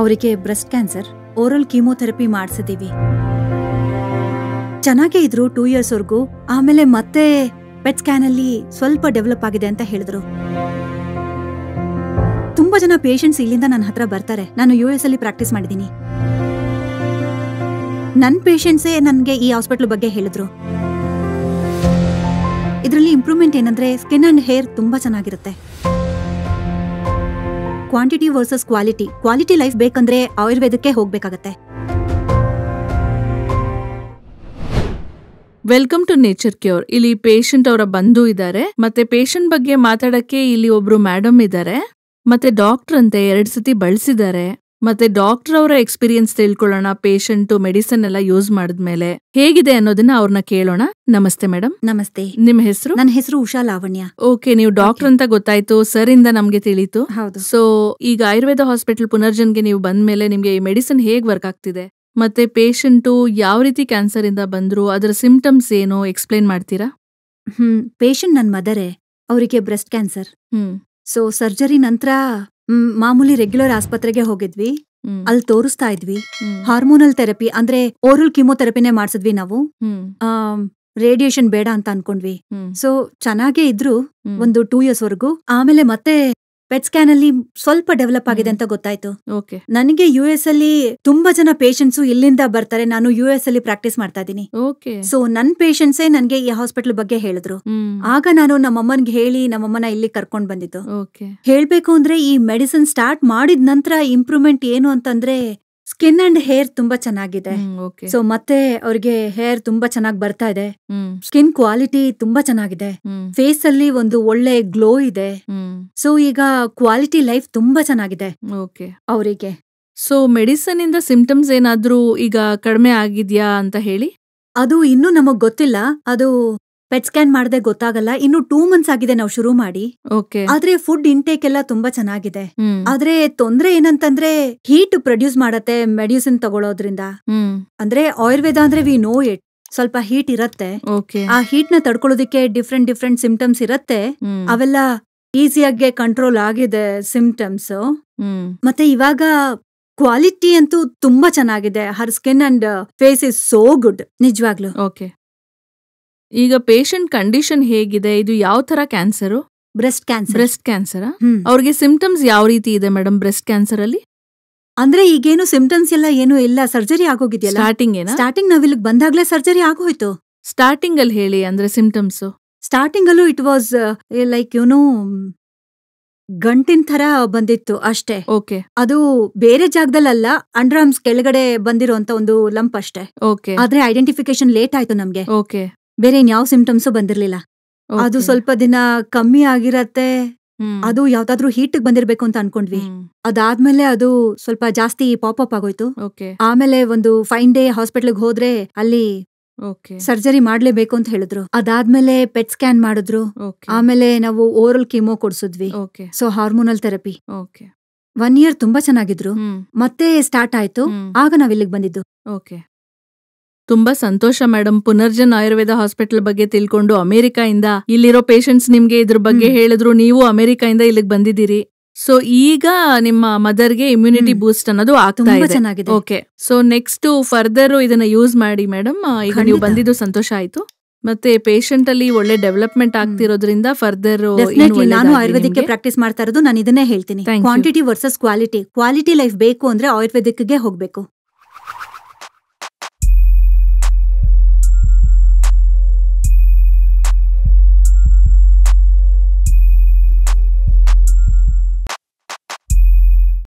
ಅವರಿಗೆ breast cancer oral chemotherapy ಮಾಡಿಸಿದೀವಿ ಚೆನ್ನಾಗೇ ಇದ್ರು ಟೂ ಇಯರ್ಸ್ವರೆಗೂ ಆಮೇಲೆ ಮತ್ತೆ ಪೆಟ್ ಸ್ಕ್ಯಾನ್ ಅಲ್ಲಿ ಸ್ವಲ್ಪ ಡೆವಲಪ್ ಆಗಿದೆ ಅಂತ ಹೇಳಿದ್ರು ತುಂಬಾ ಜನ ಪೇಷಂಟ್ಸ್ ಇಲ್ಲಿಂದ ನನ್ನ ಹತ್ರ ಬರ್ತಾರೆ ನಾನು ಯು ಎಸ್ ಅಲ್ಲಿ ಪ್ರಾಕ್ಟೀಸ್ ಮಾಡಿದ್ದೀನಿ ನನ್ನ ಪೇಷಂಟ್ಸೇ ನನಗೆ ಈ ಹಾಸ್ಪಿಟ್ಲ್ ಬಗ್ಗೆ ಹೇಳಿದ್ರು ಇದರಲ್ಲಿ ಇಂಪ್ರೂವ್ಮೆಂಟ್ ಏನಂದ್ರೆ ಸ್ಕಿನ್ ಅಂಡ್ ಹೇರ್ ತುಂಬಾ ಚೆನ್ನಾಗಿರುತ್ತೆ quantity versus quality quality life ಬೇಕಂದ್ರೆ ಆಯುರ್ವೇದಕ್ಕೆ ಹೋಗ್ಬೇಕಾಗತ್ತೆ ವೆಲ್ಕಮ್ ಟು ನೇಚರ್ ಕ್ಯೂರ್ ಇಲ್ಲಿ ಪೇಷಂಟ್ ಅವರ ಬಂಧು ಇದ್ದಾರೆ ಮತ್ತೆ ಪೇಷಂಟ್ ಬಗ್ಗೆ ಮಾತಾಡಕ್ಕೆ ಇಲ್ಲಿ ಒಬ್ರು ಮೇಡಮ್ ಇದ್ದಾರೆ ಮತ್ತೆ ಡಾಕ್ಟರ್ ಅಂತೆ ಎರಡ್ ಸತಿ ಬಳಸಿದ್ದಾರೆ ಮತ್ತೆ ಡಾಕ್ಟರ್ ಅವರ ಎಕ್ಸ್ಪೀರಿಯನ್ಸ್ ತಿಳ್ಕೊಳ್ಳೋಣ ಪೇಷಂಟ್ ಮೆಡಿಸಿನ್ ಎಲ್ಲ ಯೂಸ್ ಮಾಡಿದ್ಮೇಲೆ ಹೇಗಿದೆ ಅನ್ನೋದನ್ನ ಅವ್ರನ್ನ ಕೇಳೋಣ ನಮಸ್ತೆ ಮೇಡಮ್ ನಮಸ್ತೆ ನಿಮ್ಮ ಹೆಸರು ನನ್ನ ಹೆಸರು ಉಷಾ ಲಾವಣ್ಯ ಓಕೆ ನೀವು ಡಾಕ್ಟರ್ ಅಂತ ಗೊತ್ತಾಯ್ತು ಸರ್ ಇಂದ ನಮ್ಗೆ ತಿಳಿತು ಹೌದು ಸೊ ಈಗ ಆಯುರ್ವೇದ ಹಾಸ್ಪಿಟಲ್ ಪುನರ್ಜನ್ಗೆ ನೀವು ಬಂದ್ಮೇಲೆ ನಿಮ್ಗೆ ಈ ಮೆಡಿಸಿನ್ ಹೇಗ್ ವರ್ಕ್ ಆಗ್ತಿದೆ ಮತ್ತೆ ಪೇಷಂಟು ಯಾವ ರೀತಿ ಕ್ಯಾನ್ಸರ್ ಇಂದ ಬಂದ್ರು ಅದರ ಸಿಂಪ್ಟಮ್ಸ್ ಏನು ಎಕ್ಸ್ಪ್ಲೈನ್ ಮಾಡ್ತೀರಾ ಹ್ಮ್ ಪೇಷಂಟ್ ನನ್ನ ಮದರೇ ಅವರಿಗೆ breast cancer hmm so surgery ನಂತರ ಮಾಮೂಲಿ ರೆಗ್ಯುಲರ್ ಆಸ್ಪತ್ರೆಗೆ ಹೋಗಿದ್ವಿ ಅಲ್ಲಿ ತೋರಿಸ್ತಾ ಇದ್ವಿ ಹಾರ್ಮೋನಲ್ ಥೆರಪಿ ಅಂದ್ರೆ ಓರಲ್ ಕಿಮೋಥೆರಪಿನೇ ಮಾಡಿಸಿದ್ವಿ ನಾವು ರೇಡಿಯೇಷನ್ ಬೇಡ ಅಂತ ಅನ್ಕೊಂಡ್ವಿ ಸೊ ಚೆನ್ನಾಗೇ ಇದ್ರು ಒಂದು ಟೂ ಇಯರ್ಸ್ ವರೆಗೂ ಆಮೇಲೆ ಮತ್ತೆ ಪೆಟ್ ಸ್ಕ್ಯಾನ್ ಅಲ್ಲಿ ಸ್ವಲ್ಪ ಡೆವಲಪ್ ಆಗಿದೆ ಅಂತ ಗೊತ್ತಾಯ್ತು ನನಗೆ ಯು ಎಸ್ ಅಲ್ಲಿ ತುಂಬಾ ಜನ ಪೇಷಂಟ್ಸ್ ಇಲ್ಲಿಂದ ಬರ್ತಾರೆ ನಾನು ಯು ಎಸ್ ಅಲ್ಲಿ ಪ್ರಾಕ್ಟೀಸ್ ಮಾಡ್ತಾ ಇದ್ದೀನಿ ಸೊ ನನ್ ಪೇಷಂಟ್ಸೇ ನನ್ಗೆ ಈ ಹಾಸ್ಪಿಟಲ್ ಬಗ್ಗೆ ಹೇಳಿದ್ರು ಆಗ ನಾನು ನಮ್ಮಅಮ್ಮನ್ಗೆ ಹೇಳಿ ನಮ್ಮಮ್ಮನ ಇಲ್ಲಿ ಕರ್ಕೊಂಡ್ ಬಂದಿದ್ದು ಹೇಳ್ಬೇಕು ಅಂದ್ರೆ ಈ ಮೆಡಿಸಿನ್ ಸ್ಟಾರ್ಟ್ ಮಾಡಿದ ನಂತರ ಇಂಪ್ರೂವ್ಮೆಂಟ್ ಏನು ಅಂತಂದ್ರೆ ಸ್ಕಿನ್ ಅಂಡ್ ಹೇರ್ ತುಂಬಾ ಚೆನ್ನಾಗಿದೆ ಸೊ ಮತ್ತೆ ಅವ್ರಿಗೆ ಹೇರ್ ತುಂಬಾ ಚೆನ್ನಾಗಿ ಬರ್ತಾ ಇದೆ ಸ್ಕಿನ್ ಕ್ವಾಲಿಟಿ ತುಂಬಾ ಚೆನ್ನಾಗಿದೆ ಫೇಸ್ ಅಲ್ಲಿ ಒಂದು ಒಳ್ಳೆ ಗ್ಲೋ ಇದೆ ಸೊ ಈಗ ಕ್ವಾಲಿಟಿ ಲೈಫ್ ತುಂಬಾ ಚೆನ್ನಾಗಿದೆ ಅವರಿಗೆ ಸೊ ಮೆಡಿಸನ್ ಇಂದ ಸಿಂಪ್ಟಮ್ಸ್ ಏನಾದ್ರೂ ಈಗ ಕಡಿಮೆ ಆಗಿದ್ಯಾ ಅಂತ ಹೇಳಿ ಅದು ಇನ್ನೂ ನಮಗ್ ಗೊತ್ತಿಲ್ಲ ಅದು ಪೆಟ್ ಸ್ಕ್ಯಾನ್ ಮಾಡದೆ ಗೊತ್ತಾಗಲ್ಲ ಇನ್ನು ಟೂ ಮಂತ್ಸ್ ಆಗಿದೆ ನಾವು ಶುರು ಮಾಡಿ ಆದ್ರೆ ಫುಡ್ ಇಂಟೇಕ್ ಎಲ್ಲ ತುಂಬಾ ಚೆನ್ನಾಗಿದೆ ಆದ್ರೆ ತೊಂದ್ರೆ ಏನಂತಂದ್ರೆ ಹೀಟ್ ಪ್ರೊಡ್ಯೂಸ್ ಮಾಡತ್ತೆ ಮೆಡಿಸಿನ್ ತಗೊಳೋದ್ರಿಂದ ಅಂದ್ರೆ ಆಯುರ್ವೇದ ಅಂದ್ರೆ ವಿ ನೋ ಇಟ್ ಸ್ವಲ್ಪ ಹೀಟ್ ಇರತ್ತೆ ಆ ಹೀಟ್ ನ ತಡ್ಕೊಳ್ಳೋದಕ್ಕೆ ಡಿಫ್ರೆಂಟ್ ಡಿಫ್ರೆಂಟ್ ಸಿಂಪ್ಟಮ್ಸ್ ಇರತ್ತೆ ಅವೆಲ್ಲ ಈಸಿಯಾಗಿ ಕಂಟ್ರೋಲ್ ಆಗಿದೆ ಸಿಂಪ್ಟಮ್ಸ್ ಮತ್ತೆ ಇವಾಗ ಕ್ವಾಲಿಟಿ ಅಂತೂ ತುಂಬಾ ಚೆನ್ನಾಗಿದೆ her skin and face is so good ನಿಜವಾಗ್ಲು ಓಕೆ ಈಗ ಪೇಷಂಟ್ ಕಂಡೀಷನ್ ಹೇಗಿದೆ ಇದು ಯಾವ ತರ cancer breast cancer breast cancer ಅವ್ರಿಗೆ ಸಿಂಪ್ಟಮ್ಸ್ ಯಾವ ರೀತಿ ಇದೆ ಮೇಡಮ್ ಬ್ರೆಸ್ಟ್ ಕ್ಯಾನ್ಸರ್ ಅಲ್ಲಿ ಅಂದ್ರೆ ಈಗೇನು ಸಿಂಪ್ಟಮ್ಸ್ ಎಲ್ಲ ಏನು ಇಲ್ಲ ಸರ್ಜರಿ ಆಗೋಗಿದೆಯಲ್ಲ ಸ್ಟಾರ್ಟಿಂಗ್ ಏನ ಸ್ಟಾರ್ಟಿಂಗ್ ನಾವ್ ಇಲ್ಲಿಗೆ ಬಂದಾಗ್ಲೇ ಸರ್ಜರಿ ಆಗೋಯ್ತು ಸ್ಟಾರ್ಟಿಂಗ್ ಅಲ್ಲಿ ಹೇಳಿ ಅಂದ್ರೆ ಸಿಂಪ್ಟಮ್ಸ್ ಸ್ಟಾರ್ಟಿಂಗ್ ಅಲ್ಲೂ ಇಟ್ ವಾಸ್ ಲೈಕ್ ನೋ ಗಂಟಿನ ತರ ಬಂದಿತ್ತು ಅಷ್ಟೇ ಓಕೆ ಅದು ಬೇರೆ ಜಾಗದಲ್ಲ ಅಂಡರ್ ಅಂಡ್ರಾಮ್ಸ್ ಕೆಳಗಡೆ ಬಂದಿರುವಂತ ಒಂದು ಲಂಪ್ ಅಷ್ಟೇ ಓಕೆ ಆದ್ರೆ ಐಡೆಂಟಿಫಿಕೇಶನ್ ಲೇಟ್ ಆಯ್ತು ನಮ್ಗೆ ಓಕೆ ಬೇರೆ ಯಾವ ಸಿಂಟಮ್ಸ್ ಬಂದಿರ್ಲಿಲ್ಲ ಅದು ಸ್ವಲ್ಪ ದಿನ ಕಮ್ಮಿ ಆಗಿರತ್ತೆ ಅದು ಯಾವ್ದಾದ್ರು ಹೀಟ್ ಬಂದಿರ್ಬೇಕು ಅಂತ ಅನ್ಕೊಂಡ್ವಿ ಅದಾದ್ಮೇಲೆ ಅದು ಸ್ವಲ್ಪ ಜಾಸ್ತಿ ಪಾಪ್ ಅಪ್ ಆಗೋಯ್ತು ಆಮೇಲೆ ಒಂದು ಫೈನ್ ಡೇ ಹಾಸ್ಪಿಟಲ್ ಹೋದ್ರೆ ಅಲ್ಲಿ ಸರ್ಜರಿ ಮಾಡ್ಲೇಬೇಕು ಅಂತ ಹೇಳಿದ್ರು ಅದಾದ್ಮೇಲೆ ಪೆಟ್ ಸ್ಕ್ಯಾನ್ ಮಾಡಿದ್ರು ಆಮೇಲೆ ನಾವು ಓರಲ್ ಕಿಮೋ ಕೊಡ್ಸಿದ್ವಿ so hormonal therapy one year ತುಂಬಾ ಚೆನ್ನಾಗಿದ್ರು ಮತ್ತೆ ಸ್ಟಾರ್ಟ್ ಆಯ್ತು ಆಗ ನಾವ್ ಇಲ್ಲಿಗೆ ಬಂದಿದ್ದು ತುಂಬಾ ಸಂತೋಷ ಮೇಡಮ್ ಪುನರ್ಜನ್ ಆಯುರ್ವೇದ ಹಾಸ್ಪಿಟಲ್ ಬಗ್ಗೆ ತಿಳ್ಕೊಂಡು ಅಮೆರಿಕಾಯಿಂದ ಇಲ್ಲಿರೋ ಪೇಶೆಂಟ್ಸ್ ನಿಮ್ಗೆ ಇದ್ರ ಬಗ್ಗೆ ಹೇಳಿದ್ರು ನೀವು ಇಂದ ಇಲ್ಲಿಗೆ ಬಂದಿದ್ದೀರಿ ಸೊ ಈಗ ನಿಮ್ಮ ಮದರ್ ಗೆ ಇಮ್ಯುನಿಟಿ ಬೂಸ್ಟ್ ಅನ್ನೋದು ಆಗ್ತಾ ಇದೆ ಓಕೆ ಸೊ ನೆಕ್ಸ್ಟ್ ಫರ್ದರ್ ಇದನ್ನ ಯೂಸ್ ಮಾಡಿ ಮೇಡಮ್ ಈಗ ನೀವು ಬಂದಿದ್ದು ಸಂತೋಷ ಆಯ್ತು ಮತ್ತೆ ಪೇಷಂಟ್ ಅಲ್ಲಿ ಒಳ್ಳೆ ಡೆವಲಪ್ಮೆಂಟ್ ಆಗ್ತಿರೋದ್ರಿಂದ ಫರ್ದರ್ ನಾನು ಆಯುರ್ವೇದಿಕ್ ಪ್ರಾಕ್ಟೀಸ್ ಮಾಡ್ತಾ ಇರೋದು ನಾನು ಇದನ್ನೇ ಹೇಳ್ತೀನಿ quantity versus quality quality life ಬೇಕು ಅಂದ್ರೆ ಗೆ ಹೋಗ್ಬೇಕು